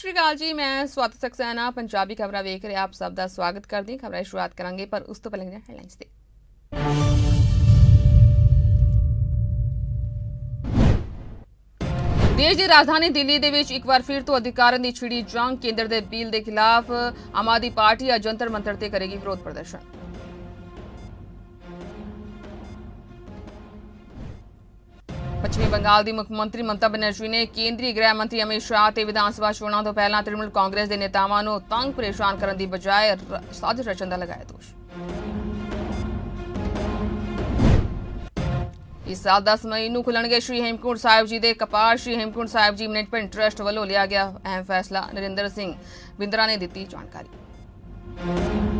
ਸ਼੍ਰੀ ਅਕਾਲ ਜੀ ਮੈਂ ਸਵਾਤ ਸਕਸੈਨਾ ਪੰਜਾਬੀ ਖਬਰਾਂ ਵੇਖ ਰਿਹਾ ਆਪ ਸਭ ਦਾ ਸਵਾਗਤ ਕਰਦੀ ਖਬਰਾਂ ਸ਼ੁਰੂਆਤ ਕਰਾਂਗੇ ਪਰ ਉਸ ਤੋਂ ਪਹਿਲਾਂ ਹੈਡਲਾਈਨਸ ਤੇ ਦੇਸ਼ ਦੀ ਰਾਜਧਾਨੀ ਦਿੱਲੀ ਦੇ ਵਿੱਚ ਇੱਕ ਵਾਰ ਫਿਰ ਤੋਂ ਅਧਿਕਾਰਾਂ ਦੀ ਛਿੜੀ ਜੰਗ ਕੇਂਦਰ ਦੇ ਬਿੱਲ ਦੇ ਖਿਲਾਫ ਆਮ ਆਦਮੀ ਪਾਰਟੀ ਅਜੰਤਰ ਮੰਤਰ ਤੇ ਕਰੇਗੀ ਵਿਰੋਧ ਪ੍ਰਦਰਸ਼ਨ ਪੱਛਮੀ ਬੰਗਾਲ ਦੀ ਮੁੱਖ ਮੰਤਰੀ ਮਮਤਾ ਬਨਰਜੀ ਨੇ ਕੇਂਦਰੀ ਗ੍ਰਹਿ ਮੰਤਰੀ ਅਮਿਤ ਸ਼ਾਹ ਤੇ ਵਿਧਾਨ ਸਭਾ ਚੋਣਾਂ ਤੋਂ ਪਹਿਲਾਂ ਤ੍ਰਿਮੂਲ ਕਾਂਗਰਸ ਦੇ ਨੇਤਾਵਾਂ ਨੂੰ ਤੰਗ ਪਰੇਸ਼ਾਨ ਕਰਨ ਦੀ ਬਜਾਏ ਸਾਜ਼ਿਸ਼ ਰਚਣ ਦਾ ਲਗਾਇਆ ਦੋਸ਼ ਇਸ ਸਾਲ 10 ਮਈ ਨੂੰ ਖੁੱਲਣਗੇ ਸ਼੍ਰੀ ਹੇਮਕੁੰਡ ਸਾਹਿਬ ਜੀ ਦੇ ਕਪਾਰ ਸ਼੍ਰੀ ਹੇਮਕੁੰਡ ਸਾਹਿਬ ਜੀ ਮੈਨੇਜਮੈਂਟ ਟਰਸਟ ਵੱਲੋਂ ਲਿਆ ਗਿਆ ਅਹਿਮ ਫੈਸਲਾ ਨਰਿੰਦਰ ਸਿੰਘ ਬਿੰਦਰਾ ਨੇ ਦਿੱਤੀ ਜਾਣਕਾਰੀ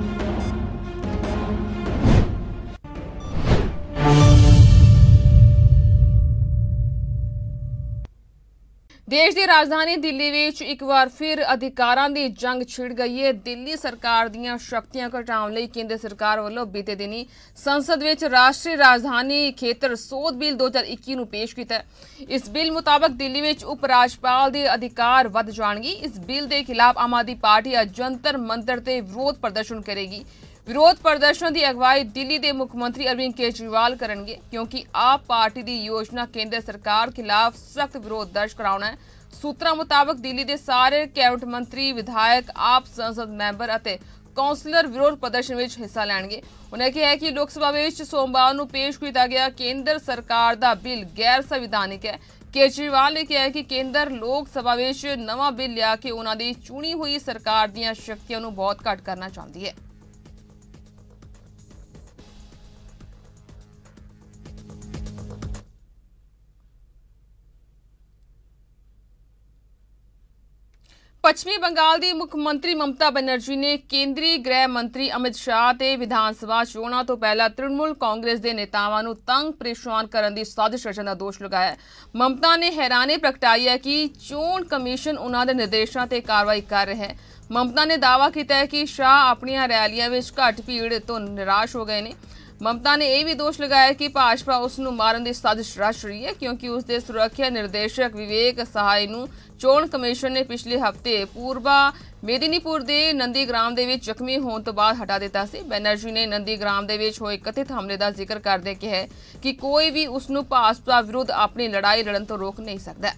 ਦੇਸ਼ ਦੀ ਰਾਜਧਾਨੀ ਦਿੱਲੀ ਵਿੱਚ ਇੱਕ ਵਾਰ ਫਿਰ ਅਧਿਕਾਰਾਂ ਦੀ ਜੰਗ ਛਿੜ ਗਈ ਹੈ ਦਿੱਲੀ ਸਰਕਾਰ ਦੀਆਂ ਸ਼ਕਤੀਆਂ ਘਟਾਉਣ ਲਈ ਕੇਂਦਰ ਸਰਕਾਰ ਵੱਲੋਂ ਬੀਤੇ ਦਿਨੀ ਸੰਸਦ ਵਿੱਚ ਰਾਸ਼ਟਰੀ ਰਾਜਧਾਨੀ ਖੇਤਰ ਸੋਧ ਬਿੱਲ 2021 ਨੂੰ ਪੇਸ਼ ਕੀਤਾ ਇਸ ਬਿੱਲ ਮੁਤਾਬਕ ਦਿੱਲੀ ਵਿੱਚ ਉਪ ਰਾਜਪਾਲ ਦੇ ਅਧਿਕਾਰ ਵੱਧ ਜਾਣਗੇ ਇਸ ਬਿੱਲ ਦੇ ਖਿਲਾਫ ਆਮ ਆਦਮੀ ਪਾਰਟੀ ਅਜੰਤਰ ਮੰਤਰ ਤੇ ਵਿਰੋਧ ਪ੍ਰਦਰਸ਼ਨ ਕਰੇਗੀ ਵਿਰੋਧ ਪ੍ਰਦਰਸ਼ਨ ਦੀ ਅਗਵਾਈ ਦਿੱਲੀ ਦੇ ਮੁੱਖ ਮੰਤਰੀ ਅਰਵਿੰਦ ਕੇਜਰੀਵਾਲ ਕਰਨਗੇ ਕਿਉਂਕਿ ਆਪ ਪਾਰਟੀ ਦੀ ਯੋਜਨਾ ਕੇਂਦਰ ਸਰਕਾਰ ਖਿਲਾਫ ਸਖਤ ਵਿਰੋਧ ਦਰਜ ਕਰਾਉਣਾ ਹੈ ਸੂਤਰਾਂ ਮੁਤਾਬਕ ਦਿੱਲੀ ਦੇ ਸਾਰੇ ਕੈਬਨਿਟ ਮੰਤਰੀ ਵਿਧਾਇਕ ਆਪ ਸੰਸਦ ਮੈਂਬਰ ਅਤੇ ਕਾਉਂਸਲਰ ਵਿਰੋਧ ਪ੍ਰਦਰਸ਼ਨ ਵਿੱਚ ਹਿੱਸਾ ਲੈਣਗੇ ਉਹਨਾਂ ਕਿਹਾ ਕਿ ਲੋਕ ਸਭਾ ਵਿੱਚ ਸੋਮਵਾਰ ਨੂੰ ਪੇਸ਼ ਕੀਤਾ ਗਿਆ ਕੇਂਦਰ ਸਰਕਾਰ ਦਾ ਬਿੱਲ ਗੈਰ ਸੰਵਿਧਾਨਿਕ ਹੈ ਕੇਜਰੀਵਾਲ ਨੇ ਕਿਹਾ ਕਿ ਕੇਂਦਰ ਲੋਕ ਸਭਾ ਵਿੱਚ ਨਵਾਂ ਬਿੱਲ ਲਿਆ ਕੇ ਉਹਨਾਂ ਦੀ ਚੁਣੀ ਹੋਈ ਸਰਕਾਰ ਦੀਆਂ ਸ਼ਕਤੀਆਂ ਨੂੰ ਬਹੁਤ ਘਟ ਕਰਨਾ ਚਾਹੁੰਦੀ ਹੈ ਪੱਛਮੀ ਬੰਗਾਲ ਦੀ ਮੁੱਖ ਮੰਤਰੀ ਮਮਤਾ ਬਨਰਜੀ ਨੇ ਕੇਂਦਰੀ ਗ੍ਰਹਿ ਮੰਤਰੀ ਅਮਿਤ ਸ਼ਾਹ ਤੇ ਵਿਧਾਨ ਸਭਾ ਚੋਣਾਂ ਤੋਂ ਪਹਿਲਾਂ ਤ੍ਰਿਣਮੂਲ ਕਾਂਗਰਸ ਦੇ ਨੇਤਾਵਾਂ ਨੂੰ ਤੰਗ ਪਰੇਸ਼ਾਨ ਕਰਨ ਦੀ ਸਾਜ਼ਿਸ਼ ਰਚਣ ਦਾ ਦੋਸ਼ ਲਗਾਇਆ ਮਮਤਾ ਨੇ ਹੈਰਾਨੀ ਪ੍ਰਗਟਾਈ ਹੈ ਕਿ ਚੋਣ ਕਮਿਸ਼ਨ ਉਹਨਾਂ ਦੇ ਨਿਰਦੇਸ਼ਾਂ ਤੇ ਕਾਰਵਾਈ ਕਰ ਰਿਹਾ ਹੈ ਮਮਤਾ ਨੇ ਦਾਅਵਾ ਕੀਤਾ ਹੈ ਕਿ ਸ਼ਾਹ ਆਪਣੀਆਂ ਰੈਲੀਆਂ ਵਿੱਚ ਘੱਟ ਭੀੜ ਤੋਂ ਨਿਰਾਸ਼ ਹੋ ਗਏ ਨੇ ਮਮਤਾ ਨੇ ਇਹ ਵੀ ਦੋਸ਼ ਲਗਾਇਆ ਕਿ ਭਾਜਪਾ ਉਸ ਨੂੰ ਮਾਰਨ ਦੀ ਸਾਜ਼ਿਸ਼ ਰਚ ਰਹੀ ਹੈ ਕਿਉਂਕਿ ਉਸ ਦੇ ਸੁਰੱਖਿਆ ਨਿਰਦੇਸ਼ਕ ਵਿਵੇਕ ਸਹਾਈ ਨੂੰ ਚੋਣ ਕਮਿਸ਼ਨ ਨੇ ਪਿਛਲੇ ਹਫਤੇ ਪੂਰਬਾ ਮੇਦਿਨੀਪੁਰ ਦੇ ਨੰਦੀਗ੍ਰਾਮ ਦੇ ਵਿੱਚ ਜ਼ਖਮੀ ਹੋਣ ਤੋਂ ਬਾਅਦ ਹਟਾ ਦਿੱਤਾ ਸੀ ਬੈਨਰਜੀ ਨੇ ਨੰਦੀਗ੍ਰਾਮ ਦੇ ਵਿੱਚ ਹੋਏ ਕਥਿਤ ਹਮਲੇ ਦਾ ਜ਼ਿਕਰ ਕਰਦੇ ਕਿਹਾ ਕਿ ਕੋਈ ਵੀ ਉਸ ਨੂੰ ਭਾਜਪਾ ਵਿਰੁੱਧ ਆਪਣੀ ਲੜਾਈ ਲੜਨ ਤੋਂ ਰੋਕ ਨਹੀਂ ਸਕਦਾ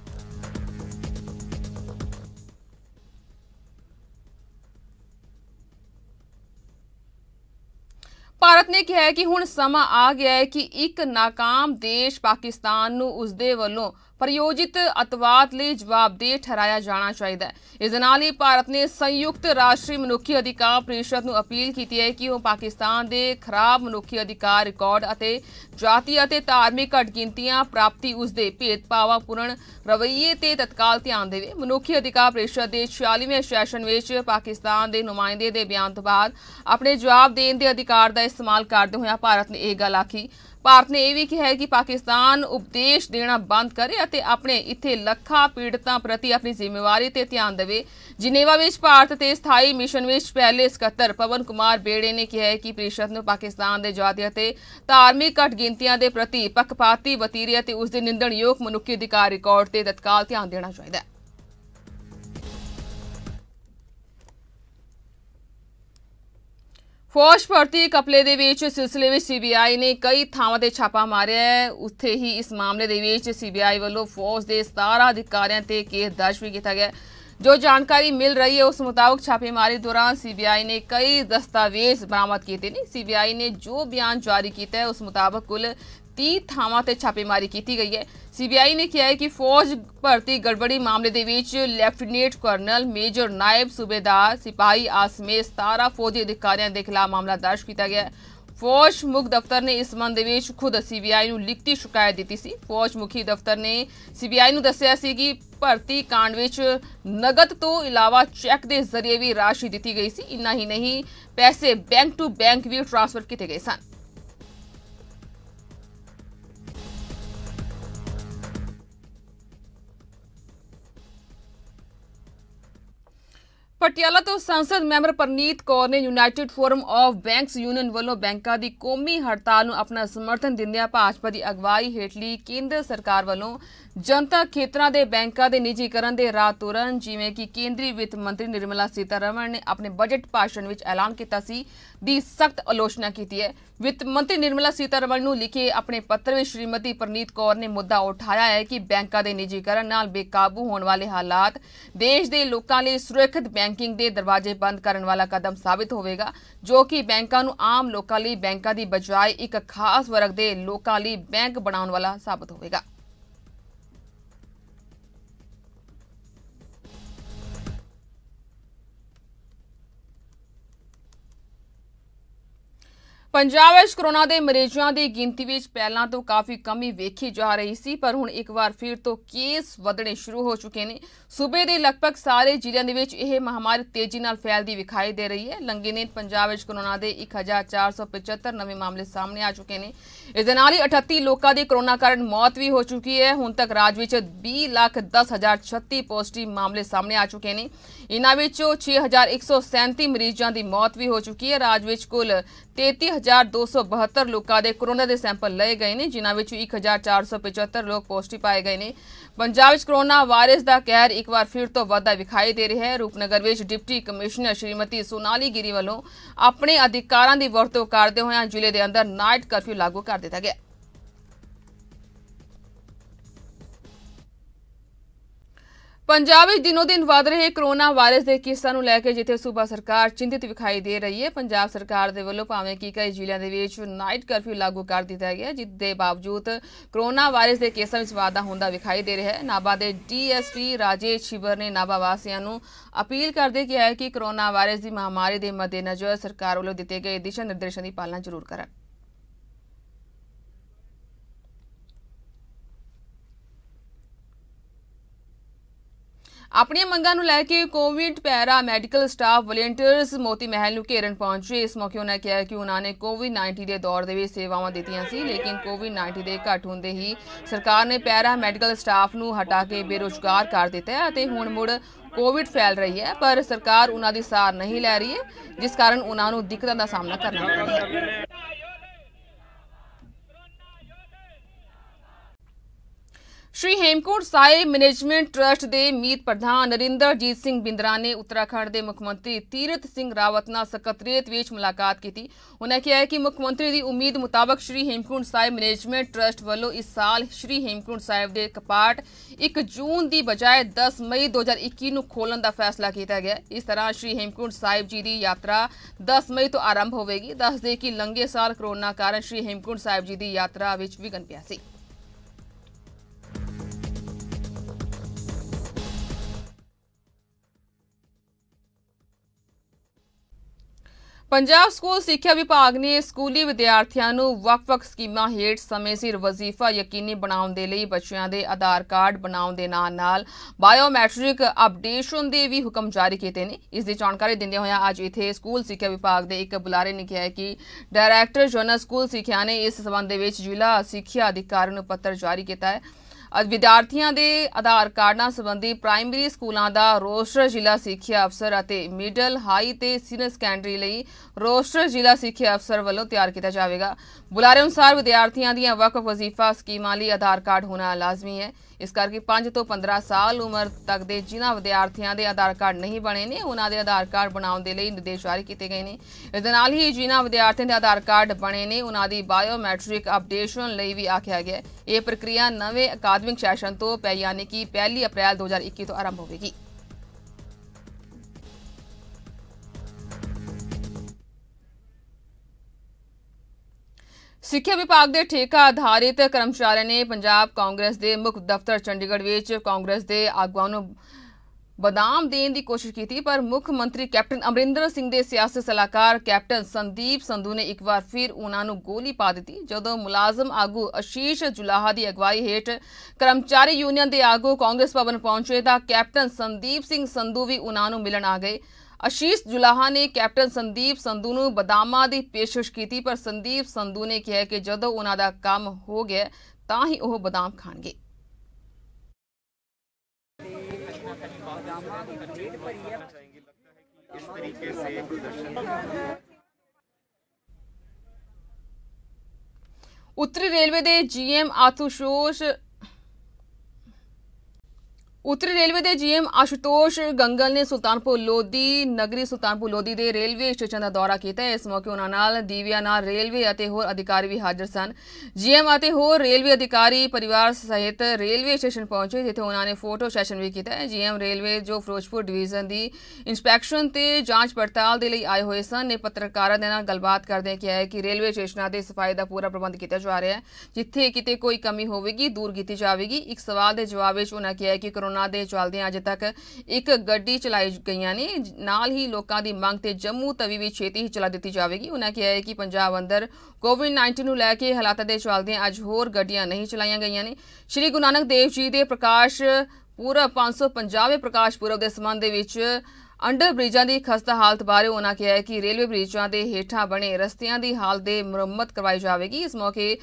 ਭਾਰਤ ਨੇ ਕਿਹਾ ਹੈ ਕਿ ਹੁਣ ਸਮਾਂ ਆ ਗਿਆ ਹੈ ਕਿ ਇੱਕ ناکਾਮ ਦੇਸ਼ ਪਾਕਿਸਤਾਨ ਨੂੰ ਉਸ ਦੇ ਵੱਲੋਂ ਪ੍ਰਯੋਜਿਤ ਅਤਵਾਦ ਲਈ ਜਵਾਬਦੇਹ ਠਹਿਰਾਇਆ ਜਾਣਾ ਚਾਹੀਦਾ ਹੈ ਇਸ ਦੇ ਨਾਲ ਹੀ ਭਾਰਤ ਨੇ ਸੰਯੁਕਤ ਰਾਸ਼ਟਰੀ ਮਨੁੱਖੀ ਅਧਿਕਾਰ ਪ੍ਰੀਸ਼ਦ ਨੂੰ ਅਪੀਲ ਕੀਤੀ ਹੈ ਕਿ ਉਹ ਪਾਕਿਸਤਾਨ ਦੇ ਖਰਾਬ ਮਨੁੱਖੀ ਅਧਿਕਾਰ ਰਿਕਾਰਡ ਅਤੇ ਜਾਤੀ ਅਤੇ ਧਾਰਮਿਕ ਅਣਗਿਣਤੀਆਂ ਪ੍ਰਾਪਤੀ ਉਸ ਦੇ ਭੇਦਭਾਵਪੂਰਨ ਰਵੱਈਏ ਤੇ ਤਤਕਾਲ ਧਿਆਨ ਦੇਵੇ ਮਨੁੱਖੀ ਅਧਿਕਾਰ ਪ੍ਰੀਸ਼ਦ ਦੇ 46ਵੇਂ ਸੈਸ਼ਨ ਵਿੱਚ ਪਾਕਿਸਤਾਨ ਦੇ ਨੁਮਾਇੰਦੇ ਦੇ ਬਿਆਨ ਤੋਂ ਬਾਅਦ ਆਪਣੇ ਜਵਾਬ ਦੇਣ ਦੇ ਅਧਿਕਾਰ ਦਾ ਇਸਤੇਮਾਲ ਕਰਦੇ ਹੋਇਆ ਭਾਰਤ ਨੇ ਇਹ ਗੱਲ ਆਖੀ ਭਾਰਤ ਨੇ ਇਹ ਵੀ ਕਿਹਾ ਹੈ ਕਿ ਪਾਕਿਸਤਾਨ ਉਪਦੇਸ਼ ਦੇਣਾ ਬੰਦ ਕਰੇ ਅਤੇ ਆਪਣੇ ਇੱਥੇ ਲੱਖਾਂ ਪੀੜਤਾਂ ਪ੍ਰਤੀ ਆਪਣੀ ਜ਼ਿੰਮੇਵਾਰੀ ਤੇ ਧਿਆਨ ਦੇਵੇ ਜਿਨੇਵਾ ਵਿੱਚ ਭਾਰਤ ਤੇ ਸਥਾਈ ਮਿਸ਼ਨ ਵਿੱਚ ਪਹਿਲੇ ਸਕੱਤਰ ਪਵਨ ਕੁਮਾਰ ਬੇੜੇ ਨੇ ਕਿਹਾ ਹੈ ਕਿ ਪ੍ਰੀਸ਼ਦ ਨੂੰ ਪਾਕਿਸਤਾਨ ਦੇ ਜਾਤੀ ਅਤੇ ਧਾਰਮਿਕ ਘਟ ਗਿਣਤੀਆਂ ਦੇ ਪ੍ਰਤੀ ਪੱਖਪਾਤੀ ਵਤੀਰੇ ਅਤੇ ਉਸ ਦੇ ਨਿੰਦਣਯੋਗ ਮਨੁੱਖੀ ਅਧਿਕਾਰ ਰਿਕਾਰਡ ਤੇ ਤਤਕਾਲ ਧਿਆਨ ਦੇਣਾ ਚਾਹੀਦਾ ਹੈ ਫੌਜ ਭਰਤੀ ਕਪਲੇ ਦੇ ਵਿੱਚ ਸਿਲਸਿਲੇ ਵਿੱਚ ਸੀਬੀਆਈ ਨੇ ਕਈ ਥਾਵਾਂ ਤੇ ਛਾਪਾ ਮਾਰਿਆ ਹੈ ਉੱਥੇ ਹੀ ਇਸ ਮਾਮਲੇ ਦੇ ਵਿੱਚ ਸੀਬੀਆਈ ਵੱਲੋਂ ਫੌਜ ਦੇ 17 ਅਧਿਕਾਰੀਆਂ ਤੇ ਕੇਸ ਦਰਜ ਵੀ ਕੀਤਾ ਗਿਆ ਜੋ ਜਾਣਕਾਰੀ ਮਿਲ ਰਹੀ ਹੈ ਉਸ ਮੁਤਾਬਕ ਛਾਪੇਮਾਰੀ ਦੌਰਾਨ ਸੀਬੀਆਈ ਨੇ ਕਈ ਦਸਤਾਵੇਜ਼ ਬਰਾਮਦ ਕੀਤੇ ਨੇ ਸੀਬੀਆਈ ਨੇ ਜੋ ਬਿਆਨ ਜਾਰੀ ਕੀਤਾ ਹੈ ਉਸ ਮੁਤਾਬਕ ਕੁੱਲ 30 ਥਾਵਾਂ ਤੇ ਛਾਪੇਮਾਰੀ ਕੀਤੀ ਗਈ ਹੈ ਸੀਬੀਆਈ ਨੇ ਕਿਹਾ ਹੈ ਕਿ ਫੌਜ ਭਰਤੀ ਗੜਬੜੀ ਮਾਮਲੇ ਦੇ ਵਿੱਚ ਲੈਫਟੀਨੈਂਟ ਕਰਨਲ ਮੇਜਰ ਨਾਇਬ ਸੂਬੇਦਾਰ ਸਿਪਾਹੀ ਆਸਮੇ 17 ਫੌਜੀ ਅਧਿਕਾਰੀਆਂ ਦੇ ਖਿਲਾਫ ਮਾਮਲਾ ਦਰਜ ਕੀਤਾ ਗਿਆ ਹੈ ਫੌਜ ਮੁਖ ਦਫ਼ਤਰ ਨੇ ਇਸ ਮੰਦ ਦੇ ਵਿੱਚ ਖੁਦ ਸੀਬੀਆਈ ਨੂੰ ਲਿਖਤੀ ਸ਼ਿਕਾਇਤ ਦਿੱਤੀ ਸੀ ਫੌਜ ਮੁਖੀ ਦਫ਼ਤਰ ਨੇ ਸੀਬੀਆਈ ਨੂੰ ਦੱਸਿਆ ਸੀ ਕਿ ਭਰਤੀ ਕਾਂਡ ਵਿੱਚ ਨਗਦ ਤੋਂ ਇਲਾਵਾ ਚੈੱਕ ਦੇ ਜ਼ਰੀਏ ਵੀ ਰਾਸ਼ੀ ਦਿੱਤੀ ਗਈ ਸੀ ਇੰਨਾ ਹੀ ਨਹੀਂ ਪੈਸੇ ਬੈਂਕ ਟੂ ਬੈਂਕ ਵੀ ਟ੍ਰਾਂਸਫਰ ਕੀਤੇ ਗਏ ਸਨ ਪਟਿਆਲਾ ਤੋਂ ਸੰਸਦ ਮੈਂਬਰ ਪਰਨੀਤ ਕੌਰ ਨੇ United Forum of Banks Union ਵੱਲੋਂ ਬੈਂਕਾਂ ਦੀ ਕੌਮੀ ਹੜਤਾਲ ਨੂੰ ਆਪਣਾ ਸਮਰਥਨ ਦਿੰਦਿਆਂ ਭਾਜਪਾ ਦੀ ਅਗਵਾਈ ਹੇਠਲੀ ਕੇਂਦਰ ਸਰਕਾਰ ਵੱਲੋਂ ਜਨਤਾ ਖੇਤਰਾਂ ਦੇ ਬੈਂਕਾਂ ਦੇ ਨਿੱਜੀਕਰਨ ਦੇ ਰਾਹ ਤੁਰਨ ਜਿਵੇਂ ਕਿ ਕੇਂਦਰੀ ਵਿੱਤ ਮੰਤਰੀ ਨਿਰਮਲਾ ਸੀਤਾਰਮਣ ਨੇ ਆਪਣੇ ਬਜਟ ਭਾਸ਼ਣ ਵਿੱਚ ਐਲਾਨ ਕੀਤਾ ਸੀ ਦੀ ਸਖਤ ਆਲੋਚਨਾ ਕੀਤੀ ਹੈ ਵਿੱਤ ਮੰਤਰੀ ਨਿਰਮਲਾ ਸੀਤਾਰਮਨ ਨੂੰ ਲਿਖੇ ਆਪਣੇ ਪੱਤਰ ਵਿੱਚ ਸ਼੍ਰੀਮਤੀ ਪ੍ਰਨੀਤ ਕੌਰ ਨੇ ਮੁੱਦਾ ਉਠਾਇਆ ਹੈ ਕਿ ਬੈਂਕਾਂ ਦੇ ਨਿੱਜੀਕਰਨ ਨਾਲ ਬੇਕਾਬੂ ਹੋਣ ਵਾਲੇ ਹਾਲਾਤ ਦੇਸ਼ ਦੇ ਲੋਕਾਂ ਲਈ ਸੁਰੱਖਿਅਤ ਬੈਂਕਿੰਗ ਦੇ ਦਰਵਾਜ਼ੇ ਬੰਦ ਕਰਨ ਵਾਲਾ ਕਦਮ ਸਾਬਤ ਹੋਵੇਗਾ ਜੋ ਕਿ ਬੈਂਕਾਂ ਨੂੰ ਆਮ ਲੋਕਾਂ ਲਈ ਬੈਂਕਾਂ ਦੀ ਬਜਾਏ ਇੱਕ ਖਾਸ ਵਰਗ ਦੇ ਲੋਕਾਂ ਲਈ ਬੈਂਕ ਬਣਾਉਣ ਵਾਲਾ ਸਾਬਤ ਹੋਵੇਗਾ ਪੰਜਾਬ ਵਿੱਚ ਕਰੋਨਾ ਦੇ ਮਰੀਜ਼ਾਂ ਦੀ ਗਿਣਤੀ ਵਿੱਚ ਪਹਿਲਾਂ ਤੋਂ ਕਾਫੀ ਕਮੀ ਵੇਖੀ ਜਾ ਰਹੀ ਸੀ ਪਰ ਹੁਣ ਇੱਕ ਵਾਰ ਫਿਰ ਤੋਂ ਕੇਸ ਵਧਣੇ ਸ਼ੁਰੂ ਹੋ ਚੁੱਕੇ ਨੇ ਸੂਬੇ ਦੇ ਲਗਭਗ ਸਾਰੇ ਜ਼ਿਲ੍ਹਿਆਂ ਦੇ ਵਿੱਚ ਇਹ ਮਹਾਮਾਰੀ ਤੇਜ਼ੀ ਨਾਲ ਫੈਲਦੀ ਵਿਖਾਈ ਦੇ ਰਹੀ ਹੈ ਲੰਗੇ ਨੇ ਪੰਜਾਬ ਵਿੱਚ ਕਰੋਨਾ ਦੇ 1475 ਨਵੇਂ ਮਾਮਲੇ ਸਾਹਮਣੇ ਆ ਚੁੱਕੇ ਨੇ ਇਸ ਦੇ ਨਾਲ ਹੀ 38 ਲੋਕਾਂ ਦੀ ਕਰੋਨਾ ਕਾਰਨ ਮੌਤ ਵੀ ਹੋ ਚੁੱਕੀ ਹੈ ਹੁਣ ਤੱਕ ਰਾਜ ਵਿੱਚ 20 ਲੱਖ 10036 ਪੋਜ਼ਿਟਿਵ ਮਾਮਲੇ ਸਾਹਮਣੇ ਆ ਚੁੱਕੇ ਨੇ ਇਨ੍ਹਾਂ ਵਿੱਚੋਂ 6137 ਮਰੀਜ਼ਾਂ ਦੀ ਮੌਤ ਵੀ ਹੋ ਚੁੱਕੀ ਹੈ ਰਾਜ ਵਿੱਚ ਕੁੱਲ 33272 ਲੋਕਾਂ ਦੇ ਕਰੋਨਾ ਦੇ ਸੈਂਪਲ ਲਏ ਗਏ ਨੇ ਜਿਨ੍ਹਾਂ ਵਿੱਚੋਂ 1475 ਲੋਕ ਪੋਜ਼ਿਟਿਵ ਆਏ ਗਏ ਨੇ ਪੰਜਾਬ ਵਿੱਚ ਕਰੋਨਾ ਵਾਇਰਸ ਦਾ ਕਹਿਰ ਇੱਕ ਵਾਰ ਫਿਰ ਤੋਂ ਵਧਦਾ ਵਿਖਾਈ ਦੇ ਰਿਹਾ ਹੈ ਰੂਪਨਗਰ ਵਿੱਚ ਡਿਪਟੀ ਕਮਿਸ਼ਨਰ ਸ਼੍ਰੀਮਤੀ ਸੋਨਾਲੀ ਗਿਰੀ ਵੱਲੋਂ ਆਪਣੇ ਅਧਿਕਾਰਾਂ ਦੀ ਵਰਤੋਂ ਕਰਦੇ ਹੋਏ ਜ਼ਿਲ੍ਹੇ ਦੇ ਅੰਦਰ ਨਾਈਟ ਕਰਫਿਊ ਲਾਗੂ ਕਰ ਦਿੱਤਾ ਗਿਆ ਪੰਜਾਬ ਵਿੱਚ ਦਿਨੋ ਦਿਨ ਵਧ ਰਹੇ ਕਰੋਨਾ ਵਾਇਰਸ ਦੇ ਕੇਸਾਂ ਨੂੰ ਲੈ ਕੇ ਜਿੱਥੇ ਸੂਬਾ ਸਰਕਾਰ ਚਿੰਤਿਤ ਵਿਖਾਈ ਦੇ ਰਹੀ ਹੈ ਪੰਜਾਬ ਸਰਕਾਰ ਦੇ ਵੱਲੋਂ ਭਾਵੇਂ ਕਿ ਕਈ ਜ਼ਿਲ੍ਹਿਆਂ ਦੇ ਵਿੱਚ ਨਾਈਟ ਕਰਫਿਊ ਲਾਗੂ ਕਰ ਦਿੱਤਾ ਗਿਆ ਜਿਸ ਦੇ ਬਾਵਜੂਦ ਕਰੋਨਾ ਵਾਇਰਸ ਦੇ ਕੇਸਾਂ ਵਿੱਚ ਵਾਧਾ ਹੁੰਦਾ ਵਿਖਾਈ ਦੇ ਰਿਹਾ ਹੈ ਨਾਬਾ ਦੇ ਡੀਐਸਪੀ ਰਾਜੇ ਸ਼ਿਵਰ ਨੇ ਨਾਬਾ ਵਾਸੀਆਂ ਨੂੰ ਅਪੀਲ ਕਰਦੇ ਕਿਹਾ ਹੈ ਕਿ ਕਰੋਨਾ ਵਾਇਰਸ ਦੀ ਮਹਾਮਾਰੀ ਦੇ ਮੱਦੇਨਜ਼ਰ ਸਰਕਾਰ ਵੱਲੋਂ ਦਿੱਤੇ ਗਏ ਦਿਸ਼ਾ ਨਿਰਦੇਸ਼ਾਂ ਦੀ ਪਾਲਣਾ ਜ਼ਰੂਰ ਕਰਨ ਆਪਣੀਆਂ ਮੰਗਾਂ ਨੂੰ ਲੈ ਕੇ Covid paramedical staff volunteers Moti Mahal ਨੂੰ ਘੇਰਨ ਪਹੁੰਚੇ ਇਸ ਮੌਕੇ ਉਹਨਾਂ ਕਿਹਾ ਕਿ ਉਹਨਾਂ ਨੇ ਕੋਵਿਡ-19 ਦੇ ਦੌਰ ਦੇ ਵਿੱਚ ਸੇਵਾਵਾਂ ਦਿੱਤੀਆਂ ਸੀ ਲੇਕਿਨ ਕੋਵਿਡ-19 ਦੇ ਘਟ ਹੁੰਦੇ ਹੀ ਸਰਕਾਰ ਨੇ ਪੈਰਾ ਮੈਡੀਕਲ ਸਟਾਫ ਨੂੰ ਹਟਾ ਕੇ ਬੇਰੋਜ਼ਗਾਰ ਕਰ ਦਿੱਤਾ ਹੈ ਅਤੇ ਹੁਣ ਮੁੜ ਕੋਵਿਡ ਫੈਲ ਰਹੀ ਹੈ ਪਰ ਸਰਕਾਰ ਉਹਨਾਂ ਦੀ ਸਾਰ ਨਹੀਂ ਲੈ ਰਹੀ ਹੈ ਜਿਸ ਕਾਰਨ ਉਹਨਾਂ ਨੂੰ ਦਿੱਕਤਾਂ ਦਾ ਸਾਹਮਣਾ ਕਰਨਾ ਪੈ ਰਿਹਾ ਹੈ ਸ਼੍ਰੀ ਹੇਮਕੋਟ ਸਾਹਿਬ ਮੈਨੇਜਮੈਂਟ ਟਰਸਟ ਦੇ ਮੀਤ ਪ੍ਰਧਾਨ ਨਰਿੰਦਰਜੀਤ ਸਿੰਘ ਬਿੰਦਰਾ ਨੇ ਉੱਤਰਾਖੰਡ ਦੇ ਮੁੱਖ ਮੰਤਰੀ ਤੀਰਥ ਸਿੰਘ ਰਾਵਤ ਨਾਲ ਸਕੱਤਰੇਤ ਵਿੱਚ ਮੁਲਾਕਾਤ ਕੀਤੀ ਉਹਨਾਂ ਕਿਹਾ ਕਿ ਮੁੱਖ ਮੰਤਰੀ ਦੀ ਉਮੀਦ ਮੁਤਾਬਕ ਸ਼੍ਰੀ ਹੇਮਕੁੰਟ ਸਾਹਿਬ ਮੈਨੇਜਮੈਂਟ ਟਰਸਟ ਵੱਲੋਂ ਇਸ ਸਾਲ ਸ਼੍ਰੀ ਹੇਮਕੁੰਟ ਸਾਹਿਬ ਦੇ ਕਪਾਟ 1 ਜੂਨ ਦੀ ਬਜਾਏ 10 ਮਈ 2021 ਨੂੰ ਖੋਲਣ ਦਾ ਫੈਸਲਾ ਕੀਤਾ ਗਿਆ ਇਸ ਤਰ੍ਹਾਂ ਸ਼੍ਰੀ ਹੇਮਕੁੰਟ ਸਾਹਿਬ ਜੀ ਦੀ ਯਾਤਰਾ 10 ਮਈ ਤੋਂ ਆਰੰਭ ਹੋਵੇਗੀ ਦੱਸਦੇ ਕਿ ਲੰਗੇ ਸਾਲ ਕਰੋਨਾ ਕਾਰਨ ਸ਼੍ਰੀ ਹੇਮਕੁੰਟ ਸਾਹਿਬ ਜੀ ਦੀ ਯਾਤਰਾ ਵਿੱਚ ਵਿਗਨ ਪਿਆ ਸੀ ਪੰਜਾਬ ਸਕੂਲ ਸਿੱਖਿਆ ਵਿਭਾਗ ਨੇ ਸਕੂਲੀ ਵਿਦਿਆਰਥੀਆਂ ਨੂੰ ਵੱਖ-ਵੱਖ ਸਕੀਮਾਂ ਹੇਠ ਸਮੇਂ ਸਿਰ ਵਜ਼ੀਫਾ ਯਕੀਨੀ ਬਣਾਉਣ ਦੇ ਲਈ ਬੱਚਿਆਂ ਦੇ ਆਧਾਰ ਕਾਰਡ ਬਣਾਉਣ ਦੇ ਨਾਲ ਨਾਲ ਬਾਇਓਮੈਟ੍ਰਿਕ ਅਪਡੇਸ਼ਨ ਦੇ ਵੀ ਹੁਕਮ ਜਾਰੀ ਕੀਤੇ ਨੇ ਇਸ ਦੀ ਜਾਣਕਾਰੀ ਦਿੰਦੇ ਹੋਏ ਅੱਜ ਇਥੇ ਸਕੂਲ ਸਿੱਖਿਆ ਵਿਭਾਗ ਦੇ ਇੱਕ ਬੁਲਾਰੇ ਨੇ ਕਿਹਾ ਕਿ ਡਾਇਰੈਕਟਰ ਜਨਰਲ ਸਕੂਲ ਸਿੱਖਿਆ ਨੇ ਇਸ ਸਬੰਧ ਦੇ ਵਿੱਚ ਜ਼ਿਲ੍ਹਾ ਸਿੱਖਿਆ ਅਧਿਕਾਰੀ ਨੂੰ ਪੱਤਰ ਜਾਰੀ ਕੀਤਾ ਹੈ ਵਿਦਿਆਰਥੀਆਂ ਦੇ ਆਧਾਰ ਕਾਰਡਾਂ ਸੰਬੰਧੀ ਪ੍ਰਾਇਮਰੀ ਸਕੂਲਾਂ ਦਾ ਰੋਸਟਰ ਜ਼ਿਲ੍ਹਾ ਸਿੱਖਿਆ ਅਫਸਰ ਅਤੇ ਮਿਡਲ ਹਾਈ ਤੇ ਸੀਨੀਅਰ ਸੈਕੰਡਰੀ ਲਈ ਰੋਸਟਰ ਜ਼ਿਲ੍ਹਾ ਸਿੱਖਿਆ ਅਫਸਰ ਵੱਲੋਂ ਤਿਆਰ ਕੀਤਾ ਜਾਵੇਗਾ ਬੁਲਾਰੇ ਅਨੁਸਾਰ ਵਿਦਿਆਰਥੀਆਂ ਦੀਆਂ ਵਕਫ ਵਜ਼ੀਫਾ ਸਕੀਮਾਂ ਲਈ ਆਧਾਰ ਕਾਰਡ ਹੋਣਾ ਲਾਜ਼ਮੀ ਹੈ ਇਸ ਕਰਕੇ 5 ਤੋਂ 15 ਸਾਲ ਉਮਰ ਤੱਕ ਦੇ ਜਿਨ੍ਹਾਂ ਵਿਦਿਆਰਥੀਆਂ ਦੇ ਆਧਾਰ ਕਾਰਡ ਨਹੀਂ ਬਣੇ ਨੇ ਉਹਨਾਂ ਦੇ ਆਧਾਰ ਕਾਰਡ ਬਣਾਉਣ ਦੇ ਲਈ ਨਿਰਦੇਸ਼ ਜਾਰੀ ਕੀਤੇ ਗਏ ਨੇ ਇਸ ਦੇ ਨਾਲ ਹੀ ਜਿਨ੍ਹਾਂ ਵਿਦਿਆਰਥੀਆਂ ਦੇ ਆਧਾਰ ਕਾਰਡ ਬਣੇ ਨੇ ਉਹਨਾਂ ਦੀ ਬਾਇਓਮੈਟ੍ਰਿਕ ਅਪਡੇਸ਼ਨ ਲਈ ਵੀ ਆਖਿਆ ਗਿਆ ਇਹ ਪ੍ਰਕਿਰਿਆ ਨਵੇਂ ਅਕਾਦਮਿਕ ਸੈਸ਼ਨ ਤੋਂ ਪੈ ਯਾਨੀ ਕਿ 1 ਅਪ੍ਰੈਲ 2021 ਤੋਂ ਆਰੰਭ ਹੋਵੇਗੀ ਸਿੱਖਿਆ ਵਿਭਾਗ ਦੇ ਠੇਕਾ ਆਧਾਰਿਤ ਕਰਮਚਾਰੀਆਂ ਨੇ ਪੰਜਾਬ ਕਾਂਗਰਸ ਦੇ ਮੁੱਖ ਦਫ਼ਤਰ ਚੰਡੀਗੜ੍ਹ ਵਿੱਚ ਕਾਂਗਰਸ ਦੇ ਆਗੂਆਂ ਨੂੰ ਬਦਾਮ ਦੇਣ ਦੀ ਕੋਸ਼ਿਸ਼ ਕੀਤੀ ਪਰ ਮੁੱਖ ਮੰਤਰੀ ਕੈਪਟਨ ਅਮਰਿੰਦਰ ਸਿੰਘ ਦੇ ਸਿਆਸੀ ਸਲਾਹਕਾਰ ਕੈਪਟਨ ਸੰਦੀਪ ਸੰਧੂ ਨੇ ਇੱਕ ਵਾਰ ਫਿਰ ਉਹਨਾਂ ਨੂੰ ਗੋਲੀ ਪਾ ਦਿੱਤੀ ਜਦੋਂ ਮੁਲਾਜ਼ਮ ਆਗੂ ਅਸ਼ੀਸ਼ ਜੁਲਾਹਾ ਦੀ ਅਗਵਾਈ ਹੇਠ ਕਰਮਚਾਰੀ ਯੂਨੀਅਨ ਦੇ ਆਗੂ ਕਾਂਗਰਸ ਭਵਨ ਪਹੁੰਚੇ ਤਾਂ ਕੈਪਟਨ ਸੰਦੀਪ ਸਿੰਘ ਸੰਧੂ ਵੀ ਉਹਨਾਂ ਨੂੰ ਮਿਲਣ ਆ ਗਏ ਅਸ਼ੀਸ਼ ਜੁਲਾਹਾ ਨੇ ਕੈਪਟਨ ਸੰਦੀਪ ਸੰਧੂ ਨੂੰ ਬਦਾਮਾ ਦੀ ਪੇਸ਼ਕਸ਼ ਕੀਤੀ ਪਰ ਸੰਦੀਪ ਸੰਧੂ ਨੇ ਕਿਹਾ ਕਿ ਜਦੋਂ ਉਹਨਾਂ ਦਾ ਕੰਮ ਹੋ ਗਿਆ ਤਾਂ ਹੀ ਉਹ ਬਦਾਮ ਖਾਣਗੇ ਉੱਤਰੀ ਰੇਲਵੇ ਦੇ ਜੀਐਮ ਆਤੂ ਉੱਤਰੀ ਰੇਲਵੇ ਦੇ ਜੀਐਮ ਆਸ਼ੂਤੋਸ਼ ਗੰਗਲ ਨੇ ਸੁਲਤਾਨਪੁਰ ਲੋਧੀ ਨਗਰੀ ਸੁਲਤਾਨਪੁਰ ਲੋਧੀ ਦੇ ਰੇਲਵੇ ਸਟੇਸ਼ਨ ਦਾ ਦੌਰਾ ਕੀਤਾ ਇਸ ਮੌਕੇ ਉਹਨਾਂ ਨਾਲ ਦੀਵਿਆ ਨਾਲ ਰੇਲਵੇ ਅਤੇ ਹੋਰ ਅਧਿਕਾਰੀ ਵੀ ਹਾਜ਼ਰ ਸਨ ਜੀਐਮ ਅਤੇ ਹੋਰ ਰੇਲਵੇ ਅਧਿਕਾਰੀ ਪਰਿਵਾਰ ਸਹਿਤ ਰੇਲਵੇ ਸਟੇਸ਼ਨ ਪਹੁੰਚੇ ਜਿੱਥੇ ਉਹਨਾਂ ਨੇ ਫੋਟੋ ਸੈਸ਼ਨ ਵੀ ਕੀਤਾ ਜੀਐਮ ਰੇਲਵੇ ਜੋ ਫਿਰੋਜ਼ਪੁਰ ਡਿਵੀਜ਼ਨ ਦੀ ਇਨਸਪੈਕਸ਼ਨ ਤੇ ਜਾਂਚ ਪੜਤਾਲ ਦੇ ਲਈ ਆਏ ਹੋਏ ਸਨ ਨੇ ਪੱਤਰਕਾਰਾਂ ਦੇ ਨਾਲ ਗੱਲਬਾਤ ਕਰਦੇ ਕਿਹਾ ਹੈ ਕਿ ਰੇਲਵੇ ਸਟੇਸ਼ਨਾਂ ਦੇ ਸਫਾਈ ਦਾ ਪੂਰਾ ਪ੍ਰਬੰਧ ਕੀਤਾ ਜਾ ਰਿਹਾ ਹੈ ਜਿੱਥੇ ਕਿਤੇ ਕੋਈ ਕਮੀ ਹੋਵੇਗੀ ਦੂਰ ਕੀਤੀ ਜਾਵੇਗੀ ਇੱਕ ਸਵਾਲ ਦੇ ਜਵਾਬ ਵਿੱਚ ਉਹਨਾਂ ਕਿਹਾ ਕਿ ਕਰੋਨਾ ਦੇ ਚਲਦੇ ਅਜੇ ਤੱਕ ਇੱਕ ਗੱਡੀ ਚਲਾਈ ਗਈਆਂ ਨੇ ਨਾਲ ਹੀ ਲੋਕਾਂ ਦੀ ਮੰਗ ਤੇ ਜੰਮੂ ਤਵੀ ਵੀ ਛੇਤੀ ਹੀ ਚਲਾ ਦਿੱਤੀ ਜਾਵੇਗੀ ਉਹਨਾਂ ਕਿਹਾ ਹੈ ਕਿ ਪੰਜਾਬ ਅੰਦਰ ਕੋਵਿਡ-19 ਨੂੰ ਲੈ ਕੇ ਹਾਲਾਤ ਦੇ ਚਲਦੇ ਅੱਜ ਹੋਰ ਗੱਡੀਆਂ ਨਹੀਂ ਚਲਾਈਆਂ ਗਈਆਂ ਨੇ ਸ਼੍ਰੀ ਗੁਰੂ ਨਾਨਕ ਦੇਵ ਜੀ ਦੇ ਪ੍ਰਕਾਸ਼ ਪੂਰਬ 550ਵੇਂ ਪ੍ਰਕਾਸ਼ ਪੂਰਵ ਦੇ ਸਬੰਧ ਦੇ ਵਿੱਚ ਅੰਡਰ ਬ੍ਰਿਜਾਂ ਦੀ ਖਸਤਾ ਹਾਲਤ ਬਾਰੇ ਉਹਨਾਂ ਕਿਹਾ ਹੈ ਕਿ ਰੇਲਵੇ ਬ੍ਰਿਜਾਂ ਦੇ ਹੇਠਾਂ ਬਣੇ ਰਸਤਿਆਂ ਦੀ ਹਾਲਤ ਦੇ ਮੁਰੰਮਤ ਕਰਵਾਈ ਜਾਵੇਗੀ ਇਸ ਮੌਕੇ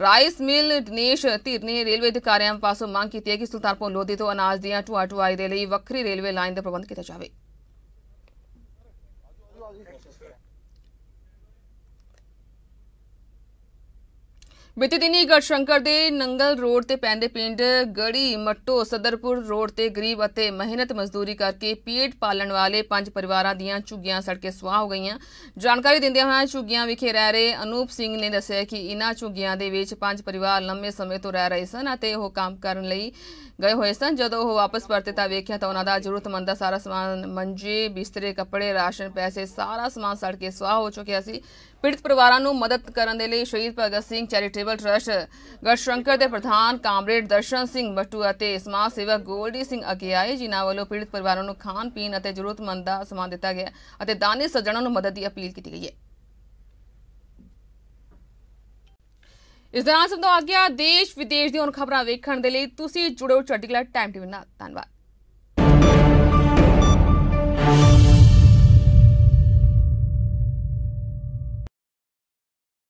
rice mill Dinesh Dhir railway ਅਧਿਕਾਰੀਆਂ ਪਾਸੋਂ ਮੰਗ ਕੀਤੀ ਹੈ ਕਿ ਸੁਲਤਾਨਪੁਰ ਲੋਧੀ ਤੋਂ ਅਨਾਜ ਦੀਆਂ ਟੁਆ ਟੁਆਈ ਦੇ ਲਈ ਵੱਖਰੀ ਰੇਲਵੇ ਲਾਈਨ ਦਾ ਪ੍ਰਬੰਧ ਕੀਤਾ ਜਾਵੇ ਬੀਤੇ ਦਿਨੀ ਗੜਸ਼ੰਕਰ ਦੇ ਨੰਗਲ ਰੋਡ ਤੇ ਪੈਂਦੇ ਪਿੰਡ ਗੜੀ ਮੱਟੋ ਸਦਰਪੁਰ ਰੋਡ ਤੇ ਗਰੀਬ ਅਤੇ ਮਿਹਨਤ ਮਜ਼ਦੂਰੀ ਕਰਕੇ ਪੇਟ ਪਾਲਣ ਵਾਲੇ ਪੰਜ ਪਰਿਵਾਰਾਂ ਦੀਆਂ ਝੁੱਗੀਆਂ ਸੜ ਕੇ ਸੁਆਹ ਹੋ ਗਈਆਂ ਜਾਣਕਾਰੀ ਦਿੰਦਿਆਂ ਹੋਇਆਂ ਝੁੱਗੀਆਂ ਵਿਖੇ ਰਹਿ ਰਹੇ ਅਨੂਪ ਸਿੰਘ ਨੇ ਦੱਸਿਆ ਕਿ ਇਨ੍ਹਾਂ ਝੁੱਗੀਆਂ ਦੇ ਵਿੱਚ ਪੰਜ ਪਰਿਵਾਰ ਲੰਮੇ ਸਮੇਂ ਤੋਂ ਰਹਿ ਰਹੇ ਸਨ ਅਤੇ ਉਹ ਕੰਮ ਕਰਨ ਲਈ ਗਏ ਹੋਏ ਸਨ ਜਦੋਂ ਉਹ ਵਾਪਸ ਪਰਤੇ ਤਾਂ ਵੇਖਿਆ ਤਾਂ ਉਹਨਾਂ ਦਾ ਜ਼ਰੂਰਤਮੰਦ ਦਾ ਸਾਰਾ ਸਮਾਨ ਮੰਜੇ ਬਿਸਤਰੇ ਕੱਪੜੇ ਰਾਸ਼ਨ ਪੈਸੇ ਸਾਰਾ ਸਮਾਨ ਸੜ ਕੇ ਸੁਆਹ ਹੋ ਚੁੱਕਿਆ ਸੀ ਪੀੜਤ ਪਰਿਵਾਰਾਂ ਨੂੰ ਮਦਦ ਕਰਨ ਦੇ ਲਈ ਸ਼ਹੀਦ ਭਗਤ ਸਿੰਘ ਚੈਰੀਟੇਬਲ ਟਰਸਟ ਗੜਸ਼ੰਕਰ ਦੇ ਪ੍ਰਧਾਨ ਕਾਮਰੇਡ ਦਰਸ਼ਨ ਸਿੰਘ ਬੱਟੂ ਅਤੇ ਸਮਾਜ ਸੇਵਕ ਗੋਲਡੀ ਸਿੰਘ ਅੱਗੇ ਆਏ ਜਿਨ੍ਹਾਂ ਵੱਲੋਂ ਪੀੜਤ ਪਰਿਵਾਰਾਂ ਨੂੰ ਖਾਣ ਪੀਣ ਅਤੇ ਜ਼ਰੂਰਤਮੰਦ ਦਾ ਸਮਾਨ ਦਿੱਤਾ ਗਿਆ ਅਤੇ ਦਾਨੀ ਸੱਜਣਾਂ ਨੂੰ ਮਦਦ ਦੀ ਅਪੀਲ ਕੀਤੀ ਗਈ ਹੈ ਇਸ ਦੌਰਾਨ ਸਭ ਤੋਂ ਆ ਦੇਸ਼ ਵਿਦੇਸ਼ ਦੀਆਂ ਖਬਰਾਂ ਵੇਖਣ ਦੇ ਲਈ ਤੁਸੀਂ ਜੁੜੋ ਚੜ੍ਹਦੀ ਟਾਈਮ ਟੀਵੀ ਨਾਲ ਧੰਨਵਾਦ